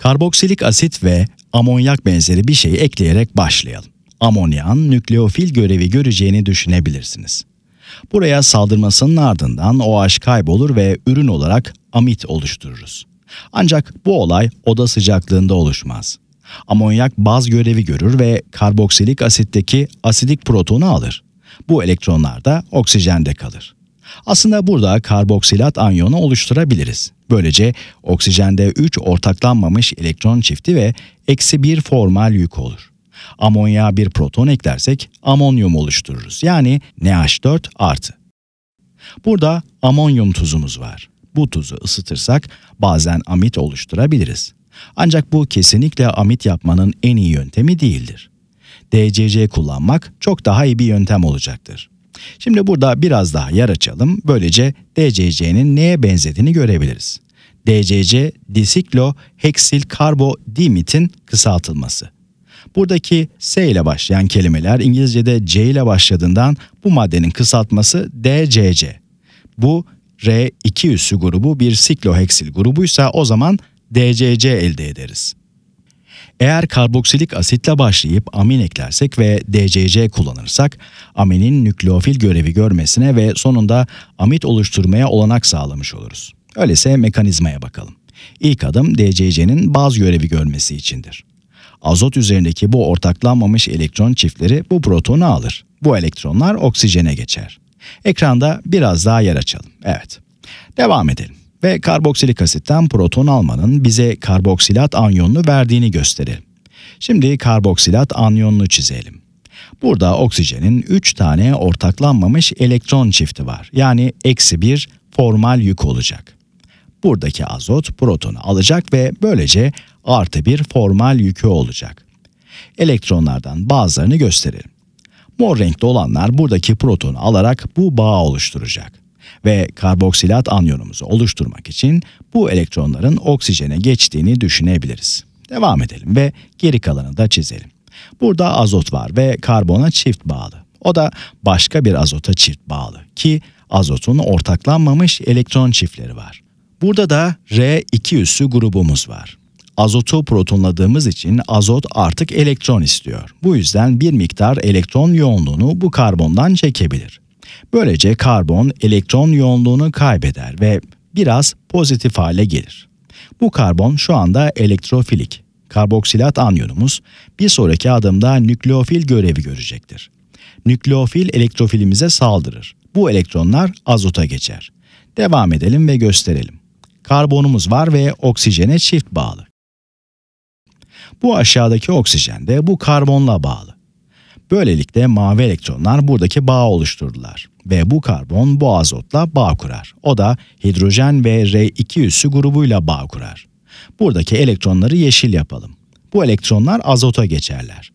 Karboksilik asit ve amonyak benzeri bir şeyi ekleyerek başlayalım. Amonyan nükleofil görevi göreceğini düşünebilirsiniz. Buraya saldırmasının ardından OH kaybolur ve ürün olarak amit oluştururuz. Ancak bu olay oda sıcaklığında oluşmaz. Amonyak baz görevi görür ve karboksilik asitteki asidik protonu alır. Bu elektronlar da oksijende kalır. Aslında burada karboksilat anyonu oluşturabiliriz. Böylece oksijende 3 ortaklanmamış elektron çifti ve eksi 1 formal yük olur. Amonya bir proton eklersek amonyum oluştururuz. Yani NH4 artı. Burada amonyum tuzumuz var. Bu tuzu ısıtırsak bazen amit oluşturabiliriz. Ancak bu kesinlikle amit yapmanın en iyi yöntemi değildir. DCC kullanmak çok daha iyi bir yöntem olacaktır. Şimdi burada biraz daha yer açalım. Böylece DCC'nin neye benzediğini görebiliriz. DCC, karbo karbodimitin kısaltılması. Buradaki S ile başlayan kelimeler İngilizce'de C ile başladığından bu maddenin kısaltması DCC. Bu R2 üssü grubu bir sikloheksil grubuysa o zaman DCC elde ederiz. Eğer karboksilik asitle başlayıp amin eklersek ve DCC kullanırsak aminin nükleofil görevi görmesine ve sonunda amit oluşturmaya olanak sağlamış oluruz. Öyleyse mekanizmaya bakalım. İlk adım DCC'nin baz görevi görmesi içindir. Azot üzerindeki bu ortaklanmamış elektron çiftleri bu protonu alır. Bu elektronlar oksijene geçer. Ekranda biraz daha yer açalım. Evet. Devam edelim ve karboksilik asitten proton almanın bize karboksilat anyonunu verdiğini gösterelim. Şimdi karboksilat anyonunu çizelim. Burada oksijenin 3 tane ortaklanmamış elektron çifti var. Yani eksi 1 formal yük olacak. Buradaki azot protonu alacak ve böylece artı bir formal yükü olacak. Elektronlardan bazılarını gösterelim. Mor renkte olanlar buradaki protonu alarak bu bağı oluşturacak ve karboksilat anyonumuzu oluşturmak için bu elektronların oksijene geçtiğini düşünebiliriz. Devam edelim ve geri kalanı da çizelim. Burada azot var ve karbona çift bağlı. O da başka bir azota çift bağlı ki azotun ortaklanmamış elektron çiftleri var. Burada da R2 üssü grubumuz var. Azotu protonladığımız için azot artık elektron istiyor. Bu yüzden bir miktar elektron yoğunluğunu bu karbondan çekebilir. Böylece karbon elektron yoğunluğunu kaybeder ve biraz pozitif hale gelir. Bu karbon şu anda elektrofilik. Karboksilat anyonumuz bir sonraki adımda nükleofil görevi görecektir. Nükleofil elektrofilimize saldırır. Bu elektronlar azota geçer. Devam edelim ve gösterelim. Karbonumuz var ve oksijene çift bağlı. Bu aşağıdaki oksijen de bu karbonla bağlı. Böylelikle mavi elektronlar buradaki bağ oluştururlar ve bu karbon bu azotla bağ kurar. O da hidrojen ve R2 üssü grubuyla bağ kurar. Buradaki elektronları yeşil yapalım. Bu elektronlar azota geçerler.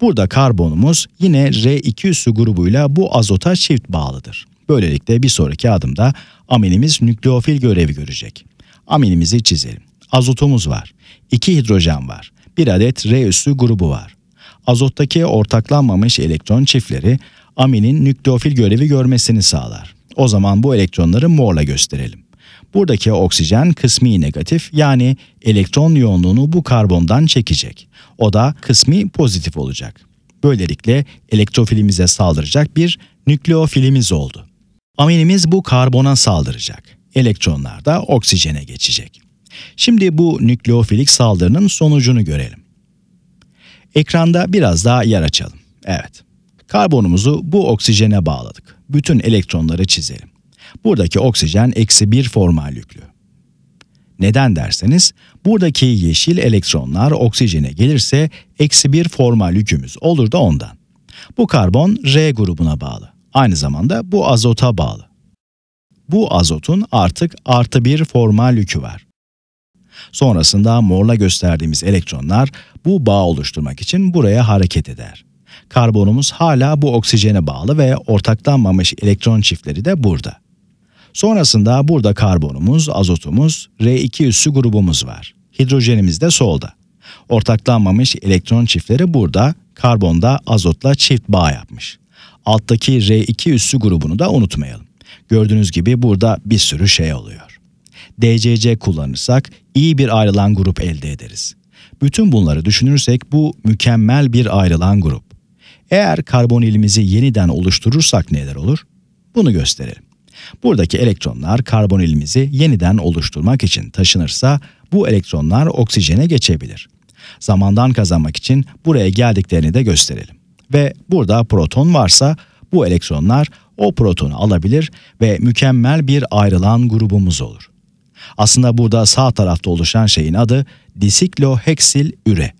Burada karbonumuz yine R2 üssü grubuyla bu azota çift bağlıdır. Böylelikle bir sonraki adımda aminimiz nükleofil görevi görecek. Aminimizi çizelim. Azotumuz var. 2 hidrojen var. Bir adet R üssü grubu var azottaki ortaklanmamış elektron çiftleri aminin nükleofil görevi görmesini sağlar. O zaman bu elektronları morla gösterelim. Buradaki oksijen kısmi negatif yani elektron yoğunluğunu bu karbondan çekecek. O da kısmi pozitif olacak. Böylelikle elektrofilimize saldıracak bir nükleofilimiz oldu. Aminimiz bu karbona saldıracak. Elektronlar da oksijene geçecek. Şimdi bu nükleofilik saldırının sonucunu görelim. Ekranda biraz daha yer açalım. Evet. Karbonumuzu bu oksijene bağladık. Bütün elektronları çizelim. Buradaki oksijen eksi bir formal yüklü. Neden derseniz, buradaki yeşil elektronlar oksijene gelirse eksi bir formal yükümüz olur da ondan. Bu karbon R grubuna bağlı. Aynı zamanda bu azota bağlı. Bu azotun artık artı bir formal yükü var. Sonrasında morla gösterdiğimiz elektronlar bu bağ oluşturmak için buraya hareket eder. Karbonumuz hala bu oksijene bağlı ve ortaklanmamış elektron çiftleri de burada. Sonrasında burada karbonumuz, azotumuz, R2 üssü grubumuz var. Hidrojenimiz de solda. Ortaklanmamış elektron çiftleri burada, karbonda azotla çift bağ yapmış. Alttaki R2 üssü grubunu da unutmayalım. Gördüğünüz gibi burada bir sürü şey oluyor. DCC kullanırsak iyi bir ayrılan grup elde ederiz. Bütün bunları düşünürsek bu mükemmel bir ayrılan grup. Eğer karbonilimizi yeniden oluşturursak neler olur? Bunu gösterelim. Buradaki elektronlar karbonilimizi yeniden oluşturmak için taşınırsa bu elektronlar oksijene geçebilir. Zamandan kazanmak için buraya geldiklerini de gösterelim. Ve burada proton varsa bu elektronlar o protonu alabilir ve mükemmel bir ayrılan grubumuz olur. Aslında burada sağ tarafta oluşan şeyin adı disikloheksil üre.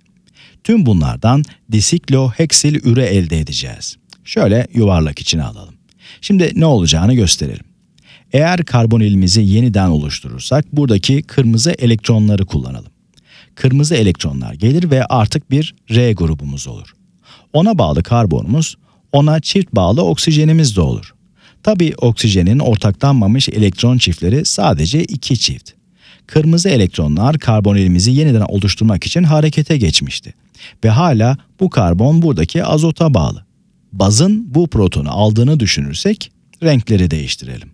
Tüm bunlardan disikloheksil üre elde edeceğiz. Şöyle yuvarlak içine alalım. Şimdi ne olacağını gösterelim. Eğer karbonilimizi yeniden oluşturursak buradaki kırmızı elektronları kullanalım. Kırmızı elektronlar gelir ve artık bir R grubumuz olur. Ona bağlı karbonumuz, ona çift bağlı oksijenimiz de olur. Tabi oksijenin ortaklanmamış elektron çiftleri sadece iki çift. Kırmızı elektronlar karbonelimizi yeniden oluşturmak için harekete geçmişti. Ve hala bu karbon buradaki azota bağlı. Bazın bu protonu aldığını düşünürsek renkleri değiştirelim.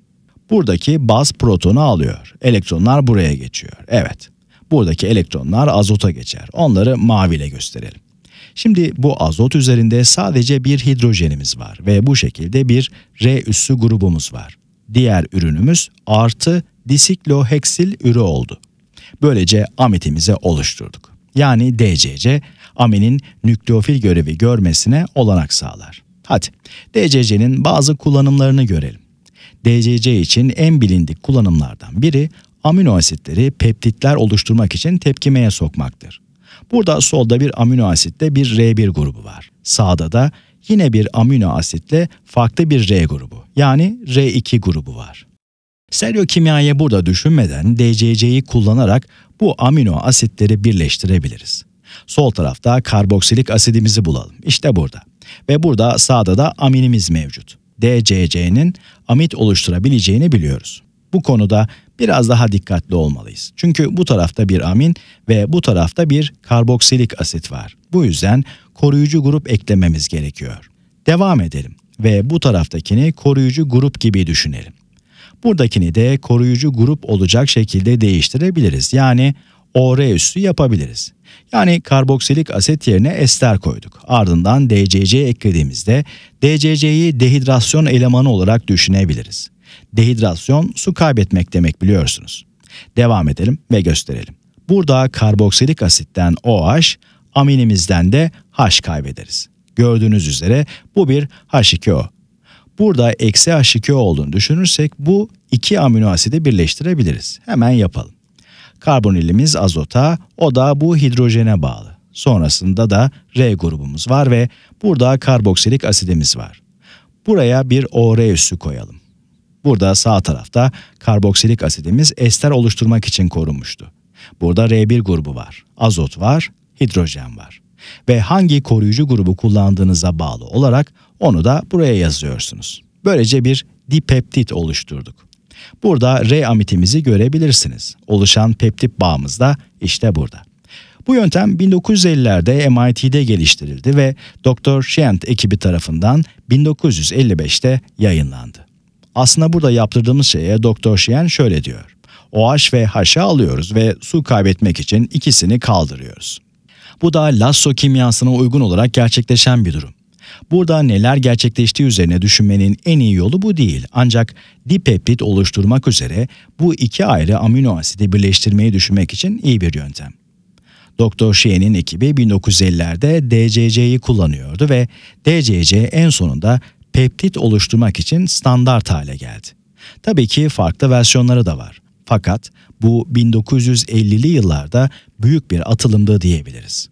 Buradaki baz protonu alıyor. Elektronlar buraya geçiyor. Evet. Buradaki elektronlar azota geçer. Onları maviyle gösterelim. Şimdi bu azot üzerinde sadece bir hidrojenimiz var ve bu şekilde bir R üssü grubumuz var. Diğer ürünümüz artı disikloheksil ürü oldu. Böylece amitimize oluşturduk. Yani DCC, aminin nükleofil görevi görmesine olanak sağlar. Hadi DCC'nin bazı kullanımlarını görelim. DCC için en bilindik kullanımlardan biri amino asitleri peptitler oluşturmak için tepkimeye sokmaktır. Burada solda bir amino asitle bir R1 grubu var. Sağda da yine bir amino asitle farklı bir R grubu yani R2 grubu var. kimyayı burada düşünmeden DCC'yi kullanarak bu amino asitleri birleştirebiliriz. Sol tarafta karboksilik asidimizi bulalım. İşte burada. Ve burada sağda da aminimiz mevcut. DCC'nin amit oluşturabileceğini biliyoruz bu konuda biraz daha dikkatli olmalıyız. Çünkü bu tarafta bir amin ve bu tarafta bir karboksilik asit var. Bu yüzden koruyucu grup eklememiz gerekiyor. Devam edelim ve bu taraftakini koruyucu grup gibi düşünelim. Buradakini de koruyucu grup olacak şekilde değiştirebiliriz. Yani OR üssü yapabiliriz. Yani karboksilik asit yerine ester koyduk. Ardından DCC eklediğimizde DCC'yi dehidrasyon elemanı olarak düşünebiliriz. Dehidrasyon su kaybetmek demek biliyorsunuz. Devam edelim ve gösterelim. Burada karboksilik asitten OH, aminimizden de H kaybederiz. Gördüğünüz üzere bu bir H2O. Burada eksi H2O olduğunu düşünürsek bu iki amino asidi birleştirebiliriz. Hemen yapalım. Karbonilimiz azota, o da bu hidrojene bağlı. Sonrasında da R grubumuz var ve burada karboksilik asidimiz var. Buraya bir OR üssü koyalım. Burada sağ tarafta karboksilik asidimiz ester oluşturmak için korunmuştu. Burada R1 grubu var, azot var, hidrojen var. Ve hangi koruyucu grubu kullandığınıza bağlı olarak onu da buraya yazıyorsunuz. Böylece bir dipeptit oluşturduk. Burada R amitimizi görebilirsiniz. Oluşan peptit bağımız da işte burada. Bu yöntem 1950'lerde MIT'de geliştirildi ve Dr. Shent ekibi tarafından 1955'te yayınlandı. Aslında burada yaptırdığımız şeye Doktor Şiyen şöyle diyor. OH ve H'ı alıyoruz ve su kaybetmek için ikisini kaldırıyoruz. Bu da Lasso kimyasına uygun olarak gerçekleşen bir durum. Burada neler gerçekleştiği üzerine düşünmenin en iyi yolu bu değil. Ancak dipeptit oluşturmak üzere bu iki ayrı amino asidi birleştirmeyi düşünmek için iyi bir yöntem. Doktor Shee'nin ekibi 1950'lerde DCC'yi kullanıyordu ve DCC en sonunda peptit oluşturmak için standart hale geldi. Tabii ki farklı versiyonları da var. Fakat bu 1950'li yıllarda büyük bir atılımdı diyebiliriz.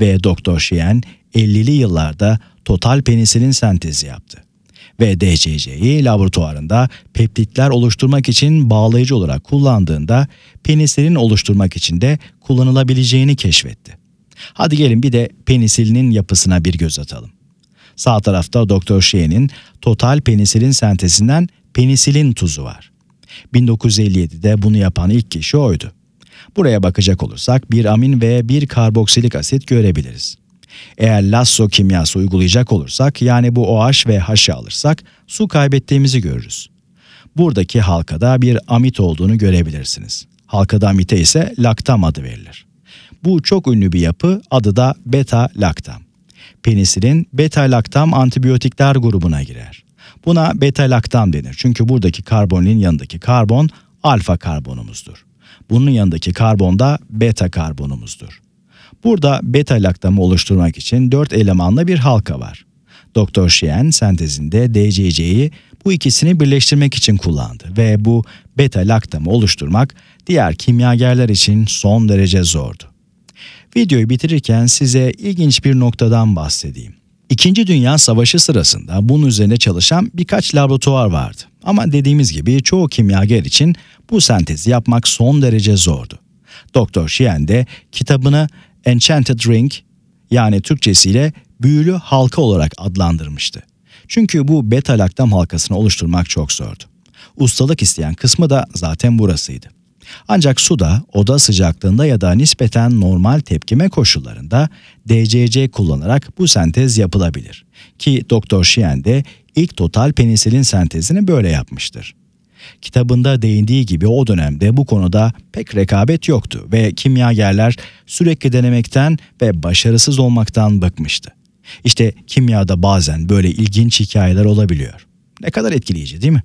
Ve Dr. Sheehan 50'li yıllarda total penisilin sentezi yaptı. Ve DCC'yi laboratuvarında peptitler oluşturmak için bağlayıcı olarak kullandığında penisilin oluşturmak için de kullanılabileceğini keşfetti. Hadi gelin bir de penisilinin yapısına bir göz atalım. Sağ tarafta Dr. Shea'nin total penisilin sentezinden penisilin tuzu var. 1957'de bunu yapan ilk kişi oydu. Buraya bakacak olursak bir amin ve bir karboksilik asit görebiliriz. Eğer lasso kimyası uygulayacak olursak yani bu OH ve H'ı alırsak su kaybettiğimizi görürüz. Buradaki halkada bir amit olduğunu görebilirsiniz. Halkada amite ise laktam adı verilir. Bu çok ünlü bir yapı adı da beta laktam penisilin beta-laktam antibiyotikler grubuna girer. Buna beta-laktam denir çünkü buradaki karbonilin yanındaki karbon alfa karbonumuzdur. Bunun yanındaki karbon da beta karbonumuzdur. Burada beta laktamı oluşturmak için 4 elemanlı bir halka var. Doktor Sheehan sentezinde DCC'yi bu ikisini birleştirmek için kullandı ve bu beta laktamı oluşturmak diğer kimyagerler için son derece zordu. Videoyu bitirirken size ilginç bir noktadan bahsedeyim. İkinci Dünya Savaşı sırasında bunun üzerine çalışan birkaç laboratuvar vardı. Ama dediğimiz gibi çoğu kimyager için bu sentezi yapmak son derece zordu. Doktor Şien de kitabını Enchanted Ring yani Türkçesiyle büyülü halka olarak adlandırmıştı. Çünkü bu beta laktam halkasını oluşturmak çok zordu. Ustalık isteyen kısmı da zaten burasıydı. Ancak suda oda sıcaklığında ya da nispeten normal tepkime koşullarında DCC kullanarak bu sentez yapılabilir. Ki Dr. Sheehan de ilk total penisilin sentezini böyle yapmıştır. Kitabında değindiği gibi o dönemde bu konuda pek rekabet yoktu ve kimyagerler sürekli denemekten ve başarısız olmaktan bıkmıştı. İşte kimyada bazen böyle ilginç hikayeler olabiliyor. Ne kadar etkileyici değil mi?